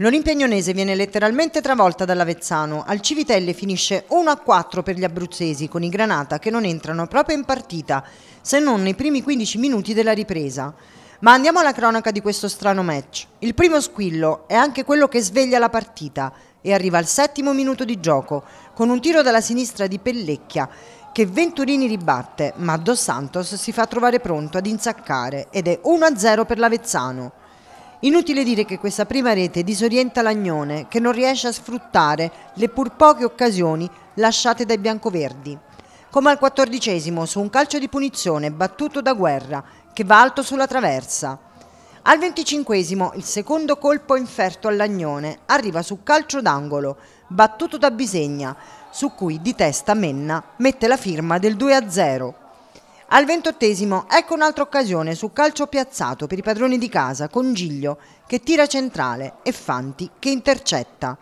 L'Olimpia Agnonese viene letteralmente travolta dall'Avezzano. Al Civitelle finisce 1-4 per gli abruzzesi con i Granata che non entrano proprio in partita, se non nei primi 15 minuti della ripresa. Ma andiamo alla cronaca di questo strano match. Il primo squillo è anche quello che sveglia la partita e arriva al settimo minuto di gioco con un tiro dalla sinistra di Pellecchia che Venturini ribatte, ma Dos Santos si fa trovare pronto ad insaccare ed è 1-0 per l'Avezzano. Inutile dire che questa prima rete disorienta l'Agnone, che non riesce a sfruttare le pur poche occasioni lasciate dai biancoverdi. Come al quattordicesimo, su un calcio di punizione battuto da guerra, che va alto sulla traversa. Al venticinquesimo, il secondo colpo inferto all'Agnone arriva su calcio d'angolo, battuto da Bisegna, su cui di testa Menna mette la firma del 2-0. Al ventottesimo ecco un'altra occasione su calcio piazzato per i padroni di casa con Giglio che tira centrale e Fanti che intercetta.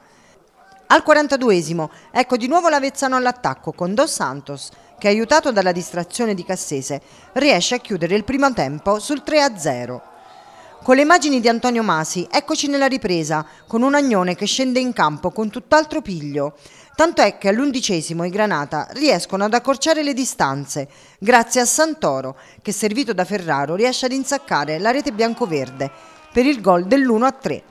Al 42 ecco di nuovo l'Avezzano all'attacco con Dos Santos che aiutato dalla distrazione di Cassese riesce a chiudere il primo tempo sul 3-0. Con le immagini di Antonio Masi, eccoci nella ripresa, con un agnone che scende in campo con tutt'altro piglio. Tanto è che all'undicesimo i Granata riescono ad accorciare le distanze, grazie a Santoro, che servito da Ferraro riesce ad insaccare la rete bianco-verde per il gol dell'1-3.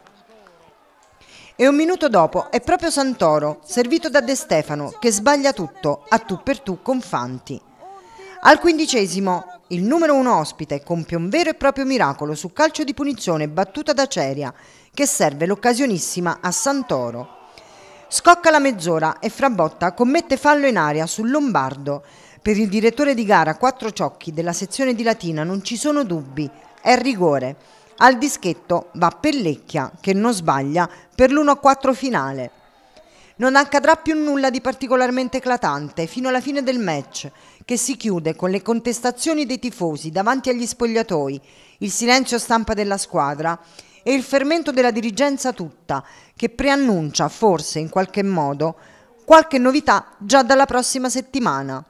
E un minuto dopo è proprio Santoro, servito da De Stefano, che sbaglia tutto, a tu per tu con Fanti. Al quindicesimo, il numero uno ospite compie un vero e proprio miracolo su calcio di punizione battuta da Ceria, che serve l'occasionissima a Santoro. Scocca la mezz'ora e Frabotta commette fallo in aria sul Lombardo. Per il direttore di gara Quattro Ciocchi della sezione di Latina non ci sono dubbi, è rigore. Al dischetto va Pellecchia, che non sbaglia, per l'1-4 finale non accadrà più nulla di particolarmente eclatante fino alla fine del match, che si chiude con le contestazioni dei tifosi davanti agli spogliatoi, il silenzio stampa della squadra e il fermento della dirigenza tutta, che preannuncia, forse in qualche modo, qualche novità già dalla prossima settimana.